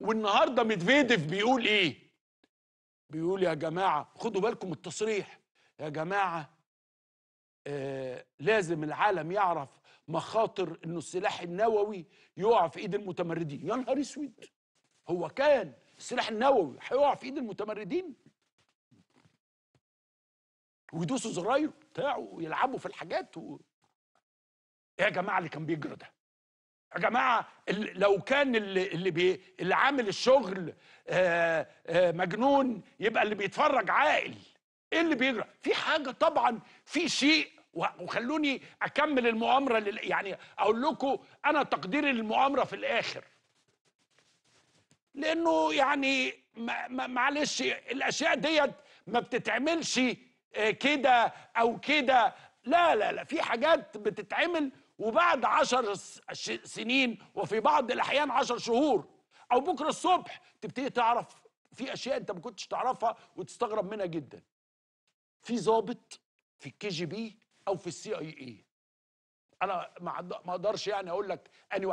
والنهارده ميدفيديف بيقول ايه؟ بيقول يا جماعه خدوا بالكم التصريح يا جماعه آه لازم العالم يعرف مخاطر انه السلاح النووي يقع في ايد المتمردين يا نهار اسود هو كان السلاح النووي هيقع في ايد المتمردين ويدوسوا زرايره بتاعه ويلعبوا في الحاجات و... يا جماعه اللي كان بيجرى ده يا جماعه لو كان اللي اللي, بي اللي عامل الشغل آآ آه، آآ آه، مجنون يبقى اللي بيتفرج عاقل ايه اللي بيجرى في حاجه طبعا في شيء وخلوني اكمل المؤامره لل... يعني اقول لكم انا تقديري للمؤامره في الاخر لانه يعني معلش الاشياء ديت ما بتتعملش آه، كده او كده لا لا لا في حاجات بتتعمل وبعد عشر سنين وفي بعض الأحيان عشر شهور أو بكرة الصبح تبتدي تعرف في أشياء أنت ما كنتش تعرفها وتستغرب منها جدا في ظابط في الكي جي بي أو في السي أي إي e. أنا ما أقدرش يعني أقول لك أني